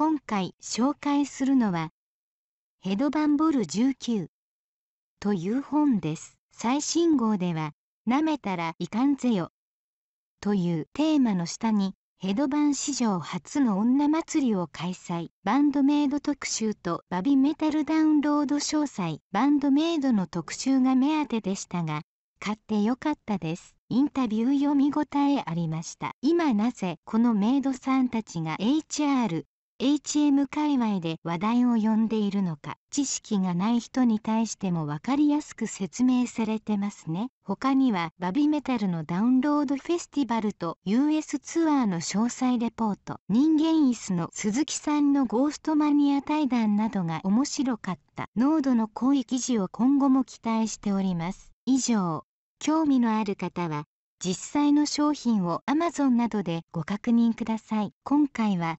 今回紹介するのは「ヘドバンボル19」という本です。最新号では「なめたらいかんぜよ」というテーマの下にヘドバン史上初の女祭りを開催バンドメイド特集とバビメタルダウンロード詳細バンドメイドの特集が目当てでしたが買ってよかったです。インタビュー読み応えありました。今なぜこのメイドさんたちが HR HM 界隈で話題を呼んでいるのか知識がない人に対しても分かりやすく説明されてますね他にはバビメタルのダウンロードフェスティバルと US ツアーの詳細レポート人間椅子の鈴木さんのゴーストマニア対談などが面白かった濃度の濃い記事を今後も期待しております以上興味のある方は実際の商品を Amazon などでご確認ください今回は